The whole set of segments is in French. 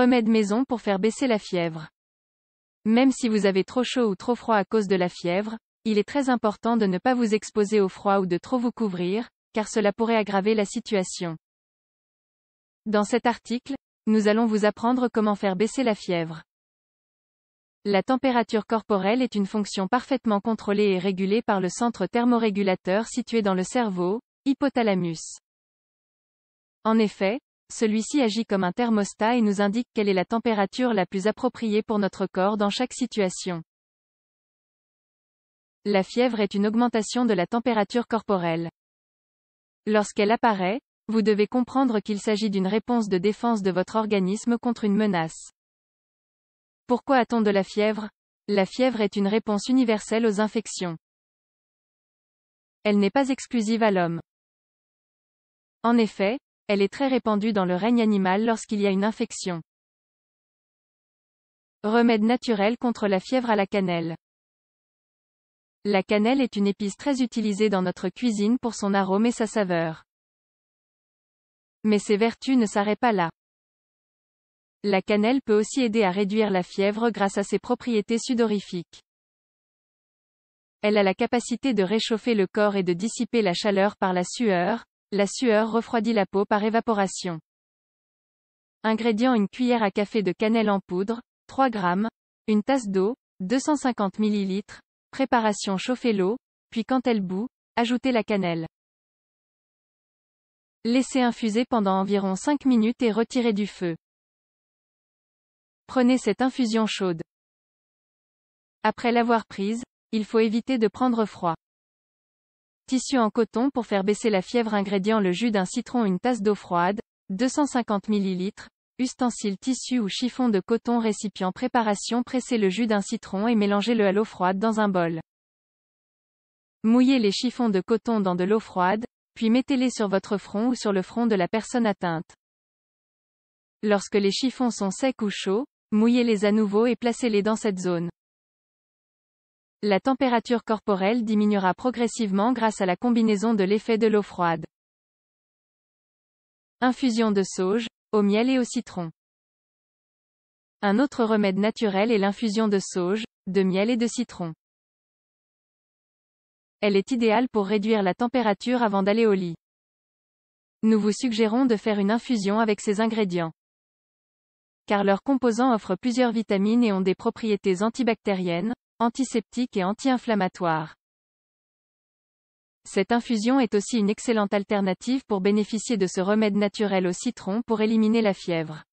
Remède maison pour faire baisser la fièvre. Même si vous avez trop chaud ou trop froid à cause de la fièvre, il est très important de ne pas vous exposer au froid ou de trop vous couvrir, car cela pourrait aggraver la situation. Dans cet article, nous allons vous apprendre comment faire baisser la fièvre. La température corporelle est une fonction parfaitement contrôlée et régulée par le centre thermorégulateur situé dans le cerveau, hypothalamus. En effet, celui-ci agit comme un thermostat et nous indique quelle est la température la plus appropriée pour notre corps dans chaque situation. La fièvre est une augmentation de la température corporelle. Lorsqu'elle apparaît, vous devez comprendre qu'il s'agit d'une réponse de défense de votre organisme contre une menace. Pourquoi a-t-on de la fièvre La fièvre est une réponse universelle aux infections. Elle n'est pas exclusive à l'homme. En effet, elle est très répandue dans le règne animal lorsqu'il y a une infection. Remède naturel contre la fièvre à la cannelle. La cannelle est une épice très utilisée dans notre cuisine pour son arôme et sa saveur. Mais ses vertus ne s'arrêtent pas là. La cannelle peut aussi aider à réduire la fièvre grâce à ses propriétés sudorifiques. Elle a la capacité de réchauffer le corps et de dissiper la chaleur par la sueur, la sueur refroidit la peau par évaporation. Ingrédients une cuillère à café de cannelle en poudre, 3 g, une tasse d'eau, 250 ml, préparation chauffer l'eau, puis quand elle bout, ajoutez la cannelle. Laissez infuser pendant environ 5 minutes et retirez du feu. Prenez cette infusion chaude. Après l'avoir prise, il faut éviter de prendre froid. Tissu en coton pour faire baisser la fièvre ingrédient le jus d'un citron Une tasse d'eau froide, 250 ml, ustensile tissu ou chiffon de coton Récipient Préparation Pressez le jus d'un citron et mélangez-le à l'eau froide dans un bol. Mouillez les chiffons de coton dans de l'eau froide, puis mettez-les sur votre front ou sur le front de la personne atteinte. Lorsque les chiffons sont secs ou chauds, mouillez-les à nouveau et placez-les dans cette zone. La température corporelle diminuera progressivement grâce à la combinaison de l'effet de l'eau froide. Infusion de sauge, au miel et au citron. Un autre remède naturel est l'infusion de sauge, de miel et de citron. Elle est idéale pour réduire la température avant d'aller au lit. Nous vous suggérons de faire une infusion avec ces ingrédients. Car leurs composants offrent plusieurs vitamines et ont des propriétés antibactériennes, antiseptique et anti-inflammatoire. Cette infusion est aussi une excellente alternative pour bénéficier de ce remède naturel au citron pour éliminer la fièvre.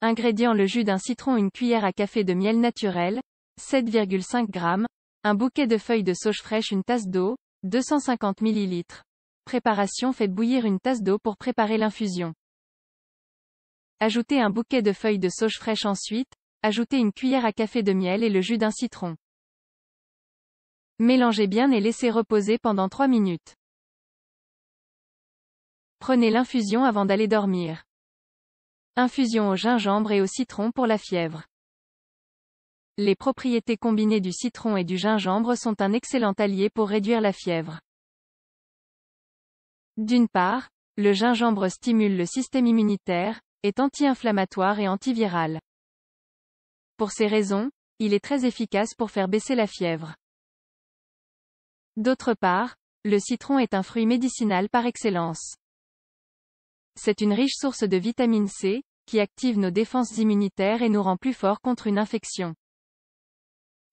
Ingrédients le jus d'un citron, une cuillère à café de miel naturel, 7,5 g, un bouquet de feuilles de sauge fraîche, une tasse d'eau, 250 ml. Préparation Faites bouillir une tasse d'eau pour préparer l'infusion. Ajoutez un bouquet de feuilles de sauge fraîche ensuite, ajoutez une cuillère à café de miel et le jus d'un citron. Mélangez bien et laissez reposer pendant 3 minutes. Prenez l'infusion avant d'aller dormir. Infusion au gingembre et au citron pour la fièvre. Les propriétés combinées du citron et du gingembre sont un excellent allié pour réduire la fièvre. D'une part, le gingembre stimule le système immunitaire, est anti-inflammatoire et antiviral. Pour ces raisons, il est très efficace pour faire baisser la fièvre. D'autre part, le citron est un fruit médicinal par excellence. C'est une riche source de vitamine C, qui active nos défenses immunitaires et nous rend plus forts contre une infection.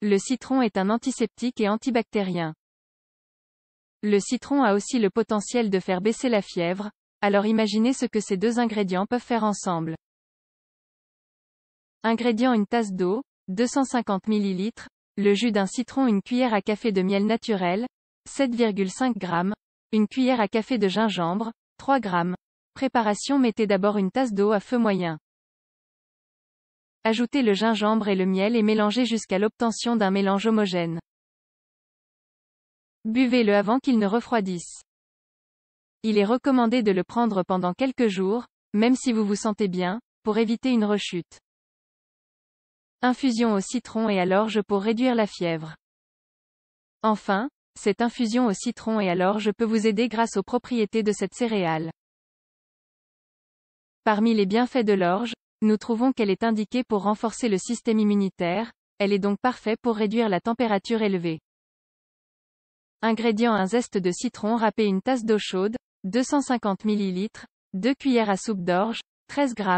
Le citron est un antiseptique et antibactérien. Le citron a aussi le potentiel de faire baisser la fièvre, alors imaginez ce que ces deux ingrédients peuvent faire ensemble. Ingrédients une tasse d'eau, 250 ml, le jus d'un citron une cuillère à café de miel naturel, 7,5 g, une cuillère à café de gingembre, 3 g. Préparation Mettez d'abord une tasse d'eau à feu moyen. Ajoutez le gingembre et le miel et mélangez jusqu'à l'obtention d'un mélange homogène. Buvez-le avant qu'il ne refroidisse. Il est recommandé de le prendre pendant quelques jours, même si vous vous sentez bien, pour éviter une rechute. Infusion au citron et à l'orge pour réduire la fièvre. Enfin, cette infusion au citron et à l'orge peut vous aider grâce aux propriétés de cette céréale. Parmi les bienfaits de l'orge, nous trouvons qu'elle est indiquée pour renforcer le système immunitaire, elle est donc parfaite pour réduire la température élevée. Ingrédients un zeste de citron râpé une tasse d'eau chaude, 250 ml, 2 cuillères à soupe d'orge, 13 g,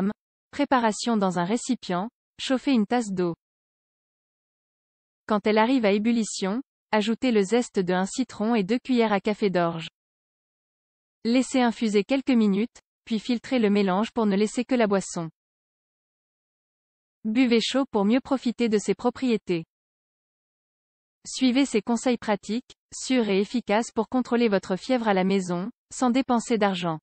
préparation dans un récipient, Chauffez une tasse d'eau. Quand elle arrive à ébullition, ajoutez le zeste de un citron et deux cuillères à café d'orge. Laissez infuser quelques minutes, puis filtrez le mélange pour ne laisser que la boisson. Buvez chaud pour mieux profiter de ses propriétés. Suivez ces conseils pratiques, sûrs et efficaces pour contrôler votre fièvre à la maison, sans dépenser d'argent.